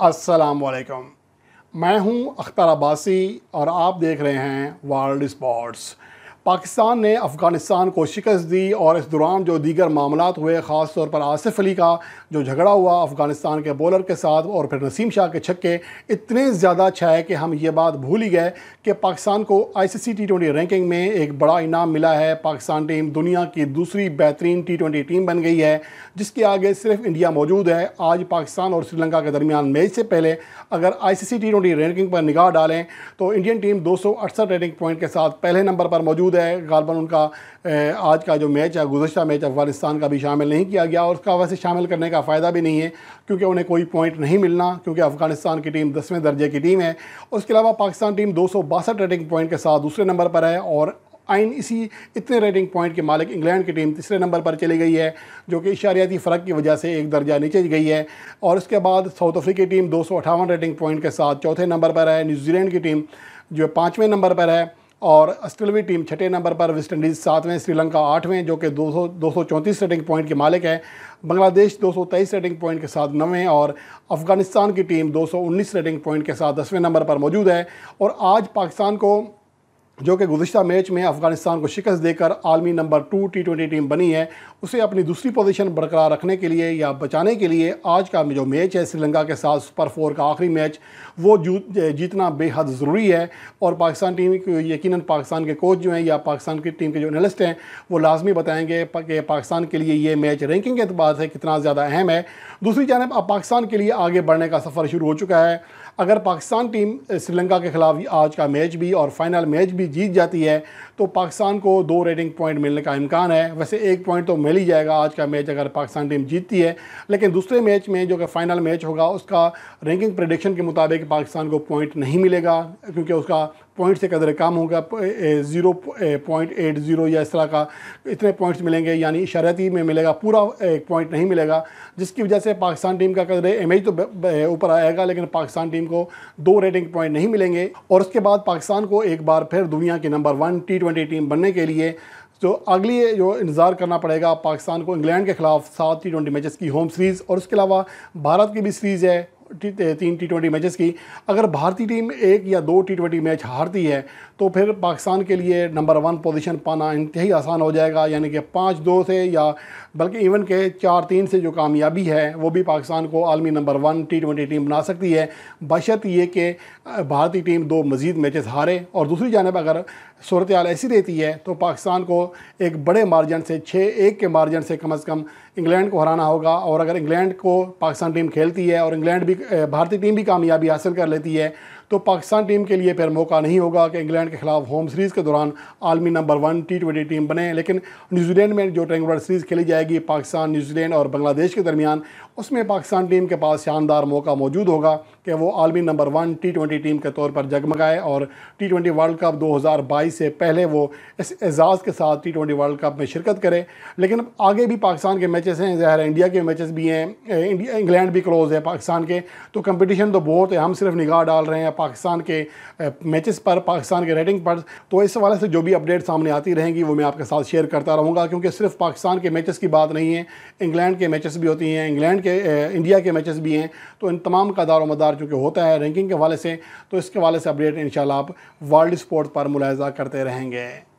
वालेकुम मैं हूं अख्तर अब्बासी और आप देख रहे हैं वर्ल्ड स्पोर्ट्स पाकिस्तान ने अफ़गानिस्तान को शिकस्त दी और इस दौरान जो दीगर मामला हुए ख़ास तौर पर आसिफ अली का जो झगड़ा हुआ अफ़गानिस्तान के बॉलर के साथ और फिर नसीम शाह के छक्के इतने ज़्यादा छाए कि हम ये बात भूल ही गए कि पाकिस्तान को आईसीसी टी ट्वेंटी रैंकिंग में एक बड़ा इनाम मिला है पाकिस्तान टीम दुनिया की दूसरी बेहतरीन टी ट्वेंटी टीम बन गई है जिसके आगे सिर्फ इंडिया मौजूद है आज पाकिस्तान और श्रीलंका के दरमियान मैच से पहले अगर आई टी ट्वेंटी रैंकिंग पर निगाह डालें तो इंडियन टीम दो सौ अड़सठ रेटिंग पॉइंट के साथ पहले नंबर पर मौजूद है गालबा उनका आज का जो मैच है गुजशत मैच अफगानिस्तान का भी शामिल नहीं किया गया और उसका वैसे शामिल करने का फ़ायदा भी नहीं है क्योंकि उन्हें कोई पॉइंट नहीं मिलना क्योंकि अफगानिस्तान की टीम दसवें दर्जे की टीम है उसके अलावा पाकिस्तान टीम दो सौ बासठ रेटिंग पॉइंट के साथ दूसरे नंबर पर है और आइन इसी इतने रेटिंग पॉइंट के मालिक इंग्लैंड की टीम तीसरे नंबर पर चली गई है जो कि इशारियाती फ़र्क की वजह से एक दर्जा नीचे गई है और उसके बाद साउथ अफ्रीकी टीम दो रेटिंग पॉइंट के साथ चौथे नंबर पर है न्यूजीलैंड की टीम जो पाँचवें नंबर पर है और ऑस्ट्रेलियावी टीम छठे नंबर पर वेस्ट इंडीज़ सातवें श्रीलंका आठवें जो कि दो सौ दो सौ चौंतीस रेटिंग पॉइंट के मालिक है बांग्लादेश दो सौ तेईस रेटिंग पॉइंट के साथ नवें और अफ़गानिस्तान की टीम दो सौ उन्नीस रेटिंग पॉइंट के साथ दसवें नंबर पर मौजूद है और आज पाकिस्तान को जो कि गुजशत मैच में अफगानिस्तान को शिकस्त देकर आलमी number two T twenty team बनी है उसे अपनी दूसरी पोजीशन बरकरार रखने के लिए या बचाने के लिए आज का जो मैच है श्रीलंका के साथ सुपर फोर का आखिरी मैच वो जीतना बेहद ज़रूरी है और पाकिस्तान टीम यकीन पाकिस्तान के कोच जो हैं या पाकिस्तान की टीम के जो एनलिस्ट हैं वो लाजमी बताएँगे कि पाकिस्तान के लिए ये मैच रैंकिंग के अतबार से कितना ज़्यादा अहम है दूसरी जानब अब पाकिस्तान के लिए आगे बढ़ने का सफ़र शुरू हो चुका है अगर पाकिस्तान टीम श्रीलंका के खिलाफ आज का मैच भी और फाइनल मैच भी भी जीत जाती है तो पाकिस्तान को दो रेटिंग पॉइंट मिलने का इम्कान है वैसे एक पॉइंट तो मिल ही जाएगा आज का मैच अगर पाकिस्तान टीम जीतती है लेकिन दूसरे मैच में जो कि फाइनल मैच होगा उसका रैंकिंग प्रडिक्शन के मुताबिक पाकिस्तान को पॉइंट नहीं मिलेगा क्योंकि उसका पॉइंट से कदर कम होगा ज़ीरो पॉइंट एट ज़ीरो या इस तरह का इतने पॉइंट्स मिलेंगे यानी शराती में मिलेगा पूरा एक पॉइंट नहीं मिलेगा जिसकी वजह से पाकिस्तान टीम का कदर एम तो ऊपर आएगा लेकिन पाकिस्तान टीम को दो रेटिंग पॉइंट नहीं मिलेंगे और उसके बाद पाकिस्तान को एक बार फिर दुनिया की नंबर वन टी टीम बनने के लिए तो अगली जो इंतज़ार करना पड़ेगा पाकिस्तान को इंग्लैंड के खिलाफ सात टी ट्वेंटी मैचेस की होम सीरीज़ और उसके अलावा भारत की भी सीरीज़ है तीन टी ट्वेंटी मैचेस की अगर भारतीय टीम एक या दो टी ट्वेंटी मैच हारती है तो फिर पाकिस्तान के लिए नंबर वन पोजीशन पाना इंतहाई आसान हो जाएगा यानी कि पाँच दो से या बल्कि इवन के चार तीन से जो कामयाबी है वो भी पाकिस्तान को आलमी number one T twenty team बना सकती है बशत ये कि भारतीय टीम दो मज़ीद मैचेस हारे और दूसरी जानब अगर सूरत हाल ऐसी रहती है तो पाकिस्तान को एक बड़े मार्जन से छः एक के मार्जन से कम अज़ कम इंग्लैंड को हराना होगा और अगर इंग्लैंड को पाकिस्तान टीम खेलती है और इंग्लैंड भी भारतीय टीम भी कामयाबी हासिल कर लेती है तो पाकिस्तान टीम के लिए फिर मौका नहीं होगा कि इंग्लैंड के खिलाफ होम सीरीज़ के दौरान आलमी number one T twenty team बने लेकिन न्यूजीलैंड में जो ट्रेंगुलर सीरीज़ खेली जाएगी पाकिस्तान न्यूजीलैंड और बांग्लादेश के दरमियान उसमें पाकिस्तान टीम के पास शानदार मौका मौजूद होगा कि वो आलमी number one T twenty team के तौर पर जगमगाए और टी ट्वेंटी वर्ल्ड कप 2022 से पहले वो इस एजाज़ के साथ टी ट्वेंटी वर्ल्ड कप में शिरकत करे लेकिन आगे भी पाकिस्तान के मैचेस हैं ज़ाहिर इंडिया के मैचेस भी हैं इंग्लैंड भी क्लोज है पाकिस्तान के तो कंपटीशन तो बहुत है हम सिर्फ निगाह डाल रहे हैं पाकिस्तान के मैचेस पर पाकिस्तान के रेटिंग पर तो इस हवाले से जो भी अपडेट सामने आती रहेंगी वो मैं आपके साथ शेयर करता रहूँगा क्योंकि सिर्फ पाकिस्तान के मैचेस की बात नहीं है इंग्लैंड के मैचेस भी होती हैं इंग्लैंड के इंडिया के मैचेस भी हैं तो इन तमाम का दारो मदार चूँकि होता है रैंकिंग के हवाले से तो इसके हवाले से अपडेट इन आप वर्ल्ड स्पोर्ट पर मुलायजा करते रहेंगे